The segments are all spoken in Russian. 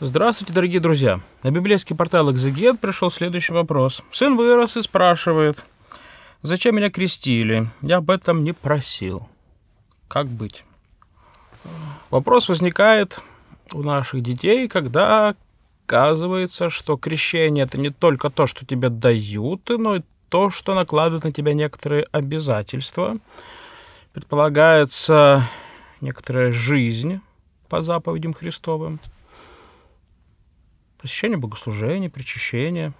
Здравствуйте, дорогие друзья! На библейский портал «Экзегет» пришел следующий вопрос. Сын вырос и спрашивает, зачем меня крестили? Я об этом не просил. Как быть? Вопрос возникает у наших детей, когда оказывается, что крещение – это не только то, что тебе дают, но и то, что накладывают на тебя некоторые обязательства. Предполагается некоторая жизнь по заповедям Христовым – посещение богослужения, причащение.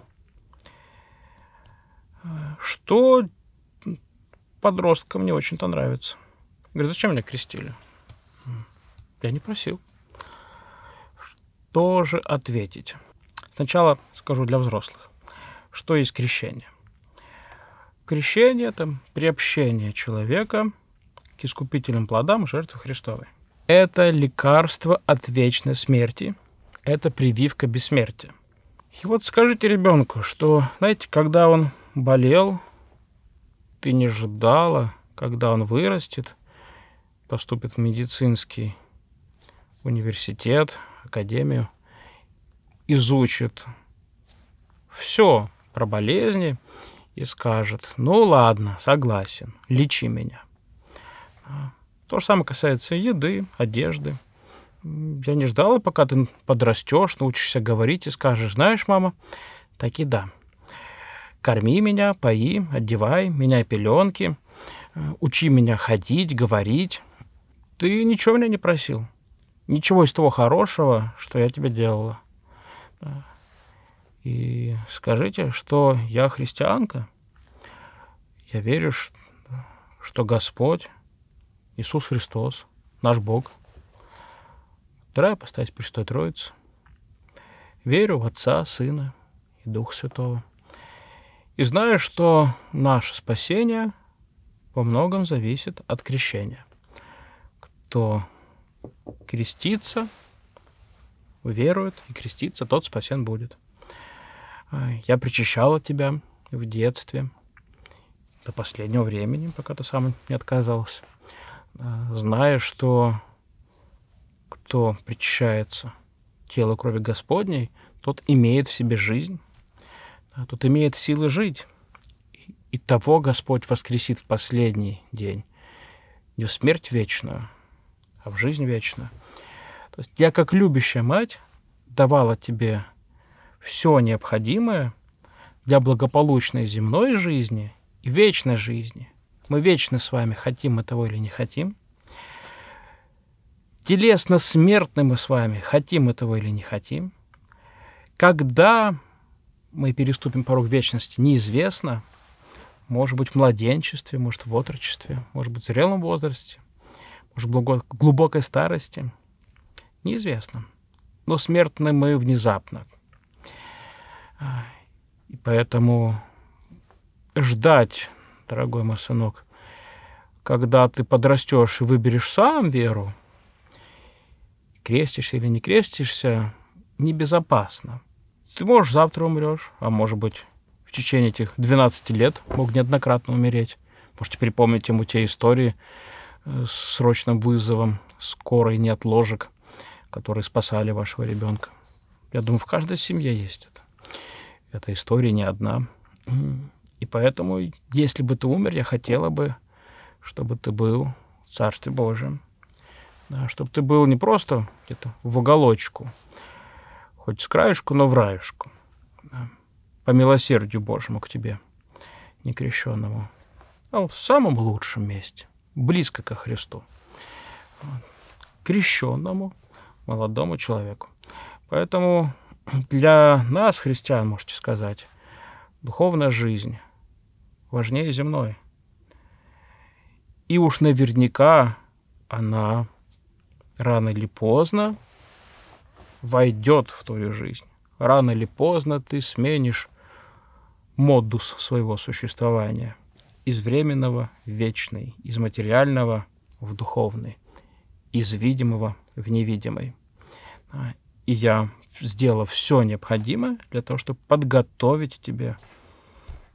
Э, что подросткам не очень-то нравится. Говорит, зачем меня крестили? Я не просил. Что же ответить? Сначала скажу для взрослых, что есть крещение. Крещение – это приобщение человека к искупительным плодам жертвы Христовой. Это лекарство от вечной смерти – это прививка бессмертия. И вот скажите ребенку, что, знаете, когда он болел, ты не ждала, когда он вырастет, поступит в медицинский университет, академию, изучит все про болезни и скажет, ну ладно, согласен, лечи меня. А, то же самое касается еды, одежды – я не ждала, пока ты подрастешь, научишься говорить и скажешь, знаешь, мама, так и да. Корми меня, пои, одевай, меняй пеленки, э, учи меня ходить, говорить. Ты ничего меня не просил. Ничего из того хорошего, что я тебе делала. И скажите, что я христианка. Я верю, что Господь, Иисус Христос, наш Бог – Вторая постать Престой Троицы. Верю в Отца, Сына и Духа Святого. И знаю, что наше спасение во многом зависит от крещения. Кто крестится, верует и крестится, тот спасен будет. Я причащала тебя в детстве до последнего времени, пока ты сам не отказался, зная, что кто причащается тело крови Господней, тот имеет в себе жизнь, а, тот имеет силы жить. И того Господь воскресит в последний день. Не в смерть вечную, а в жизнь вечную. То есть я, как любящая мать, давала тебе все необходимое для благополучной земной жизни и вечной жизни. Мы вечно с вами хотим мы того или не хотим – телесно смертны мы с вами, хотим этого или не хотим. Когда мы переступим порог вечности, неизвестно. Может быть, в младенчестве, может, в отрочестве, может быть, в зрелом возрасте, может, в глубокой старости. Неизвестно. Но смертны мы внезапно. А, и поэтому ждать, дорогой мой сынок, когда ты подрастешь и выберешь сам веру – крестишься или не крестишься, небезопасно. Ты можешь завтра умрешь, а может быть в течение этих 12 лет мог неоднократно умереть. Можете припомнить ему те истории э, с срочным вызовом скорой нет ложек, которые спасали вашего ребенка. Я думаю, в каждой семье есть это. Эта история не одна. И поэтому, если бы ты умер, я хотела бы, чтобы ты был в Царстве Божьем. Да, чтобы ты был не просто где-то в уголочку, хоть с краешку, но в раюшку. Да, по милосердию Божьему к тебе, некрещенному. А в самом лучшем месте, близко ко Христу. Вот, крещенному молодому человеку. Поэтому для нас, христиан, можете сказать, духовная жизнь важнее земной. И уж наверняка она рано или поздно войдет в твою жизнь. Рано или поздно ты сменишь модус своего существования из временного в вечный, из материального в духовный, из видимого в невидимый. А, и я сделал все необходимое для того, чтобы подготовить тебе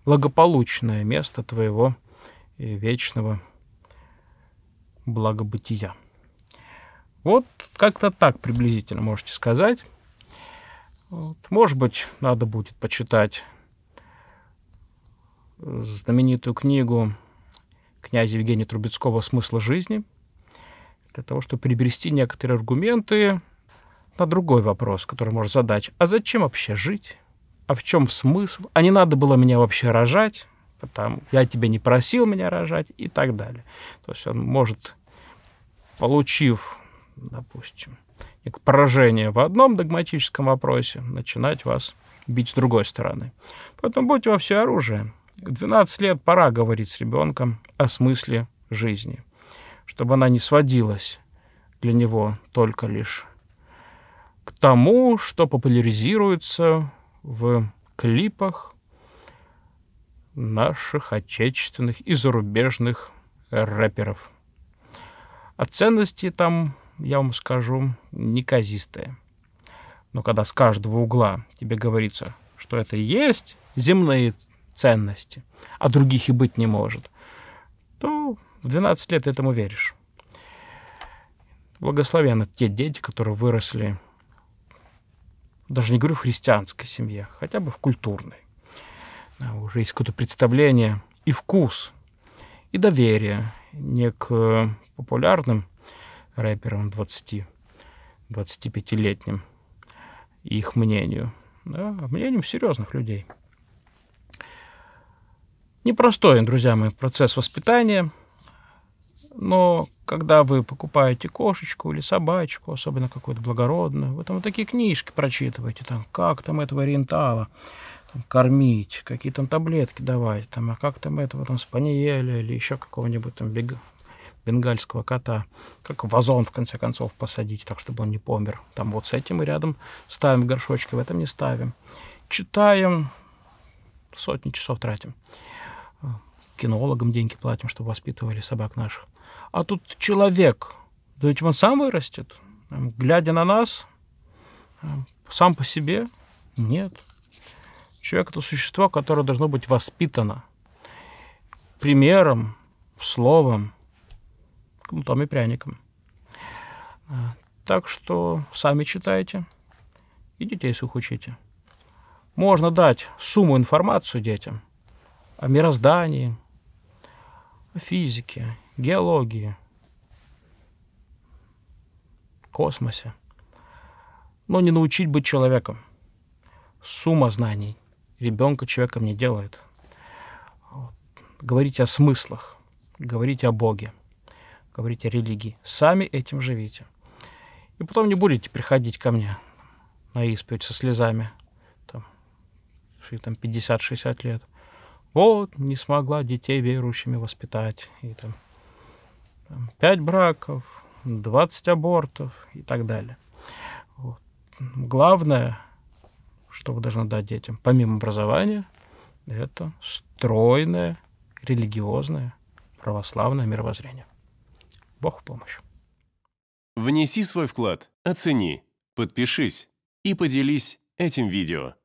благополучное место твоего э, вечного благобытия. Вот как-то так приблизительно можете сказать. Вот. Может быть, надо будет почитать знаменитую книгу князя Евгения Трубецкого «Смысл жизни», для того, чтобы перебрести некоторые аргументы на другой вопрос, который можно задать. А зачем вообще жить? А в чем смысл? А не надо было меня вообще рожать? Потому я тебя не просил меня рожать и так далее. То есть он может, получив допустим, поражение в одном догматическом вопросе, начинать вас бить с другой стороны. Поэтому будьте во все оружие. В 12 лет пора говорить с ребенком о смысле жизни, чтобы она не сводилась для него только лишь к тому, что популяризируется в клипах наших отечественных и зарубежных рэперов. О а ценности там я вам скажу, неказистые. Но когда с каждого угла тебе говорится, что это и есть земные ценности, а других и быть не может, то в 12 лет этому веришь. Благословены те дети, которые выросли, даже не говорю в христианской семье, хотя бы в культурной. Да, уже есть какое-то представление и вкус, и доверие не к э, популярным рэперам 20-25-летним, их мнению, да, мнению серьезных людей. Непростой, друзья мои, процесс воспитания, но когда вы покупаете кошечку или собачку, особенно какую-то благородную, вы там вот такие книжки прочитываете, там, как там этого ориентала там, кормить, какие там таблетки давать, там, а как там этого там спаниеля или еще какого-нибудь там бега, бенгальского кота, как вазон, в конце концов, посадить, так, чтобы он не помер. Там вот с этим и рядом ставим в горшочке, в этом не ставим. Читаем, сотни часов тратим. Кинологам деньги платим, чтобы воспитывали собак наших. А тут человек, да ведь он сам вырастет. Глядя на нас, сам по себе, нет. Человек – это существо, которое должно быть воспитано примером, словом, кнутом и пряником. А, так что сами читайте и детей своих учите. Можно дать сумму информацию детям о мироздании, о физике, геологии, космосе. Но не научить быть человеком. Сумма знаний ребенка человеком не делает. Вот. Говорите о смыслах, говорите о Боге – говорить религии. Сами этим живите. И потом не будете приходить ко мне на исповедь со слезами, там, там 50-60 лет. Вот, не смогла детей верующими воспитать. И там, там 5 браков, 20 абортов и так далее. Вот. Главное, что вы должны дать детям, помимо образования, это стройное, религиозное, православное мировоззрение. Бог в помощь. Внеси свой вклад, оцени, подпишись и поделись этим видео.